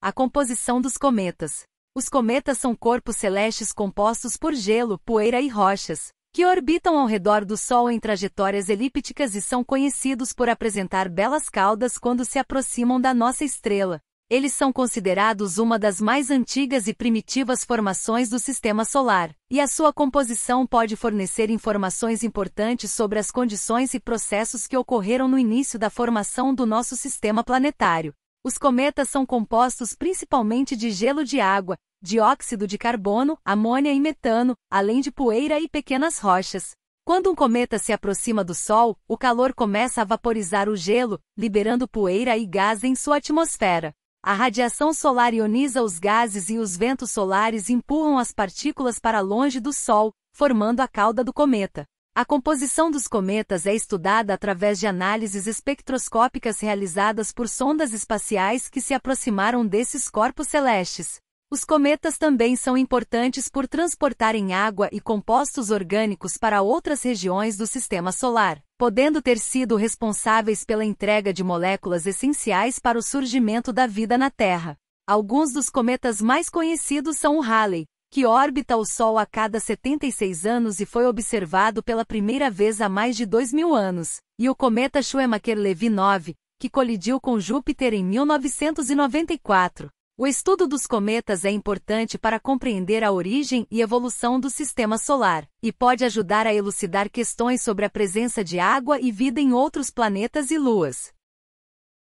A composição dos cometas. Os cometas são corpos celestes compostos por gelo, poeira e rochas, que orbitam ao redor do Sol em trajetórias elípticas e são conhecidos por apresentar belas caudas quando se aproximam da nossa estrela. Eles são considerados uma das mais antigas e primitivas formações do sistema solar, e a sua composição pode fornecer informações importantes sobre as condições e processos que ocorreram no início da formação do nosso sistema planetário. Os cometas são compostos principalmente de gelo de água, dióxido de carbono, amônia e metano, além de poeira e pequenas rochas. Quando um cometa se aproxima do Sol, o calor começa a vaporizar o gelo, liberando poeira e gás em sua atmosfera. A radiação solar ioniza os gases e os ventos solares empurram as partículas para longe do Sol, formando a cauda do cometa. A composição dos cometas é estudada através de análises espectroscópicas realizadas por sondas espaciais que se aproximaram desses corpos celestes. Os cometas também são importantes por transportarem água e compostos orgânicos para outras regiões do sistema solar, podendo ter sido responsáveis pela entrega de moléculas essenciais para o surgimento da vida na Terra. Alguns dos cometas mais conhecidos são o Halley, que orbita o Sol a cada 76 anos e foi observado pela primeira vez há mais de 2 mil anos, e o cometa Schumacher-Levy 9, que colidiu com Júpiter em 1994. O estudo dos cometas é importante para compreender a origem e evolução do sistema solar, e pode ajudar a elucidar questões sobre a presença de água e vida em outros planetas e luas.